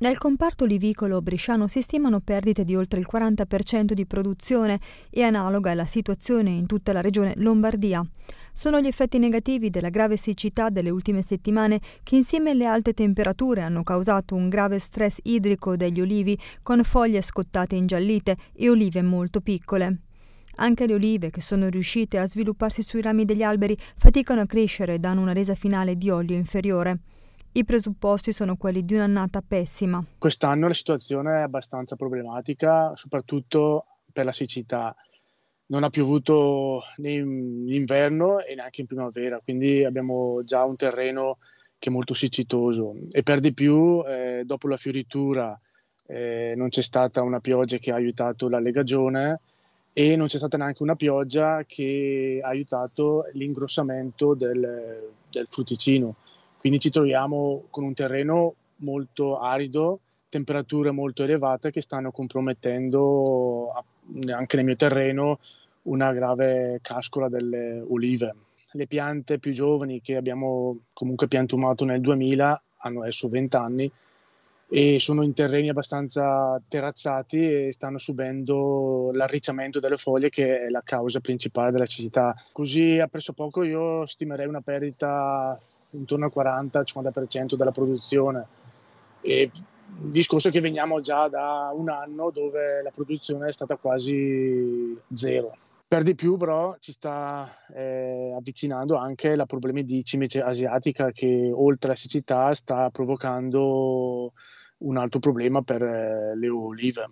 Nel comparto olivicolo bresciano si stimano perdite di oltre il 40% di produzione e analoga è la situazione in tutta la regione Lombardia. Sono gli effetti negativi della grave siccità delle ultime settimane che insieme alle alte temperature hanno causato un grave stress idrico degli olivi con foglie scottate e ingiallite e olive molto piccole. Anche le olive, che sono riuscite a svilupparsi sui rami degli alberi, faticano a crescere e danno una resa finale di olio inferiore. I presupposti sono quelli di un'annata pessima. Quest'anno la situazione è abbastanza problematica, soprattutto per la siccità. Non ha piovuto né in inverno e neanche in primavera, quindi abbiamo già un terreno che è molto siccitoso e per di più eh, dopo la fioritura eh, non c'è stata una pioggia che ha aiutato la legagione e non c'è stata neanche una pioggia che ha aiutato l'ingrossamento del, del frutticino. Quindi ci troviamo con un terreno molto arido, temperature molto elevate che stanno compromettendo anche nel mio terreno una grave cascola delle olive. Le piante più giovani che abbiamo comunque piantumato nel 2000 hanno adesso 20 anni, e sono in terreni abbastanza terrazzati e stanno subendo l'arricciamento delle foglie che è la causa principale della cecità. Così a presso poco io stimerei una perdita intorno al 40-50% della produzione. E il discorso è che veniamo già da un anno dove la produzione è stata quasi zero. Per di più, però, ci sta eh, avvicinando anche la problemi di cimice asiatica che, oltre alla siccità, sta provocando un altro problema per eh, le olive.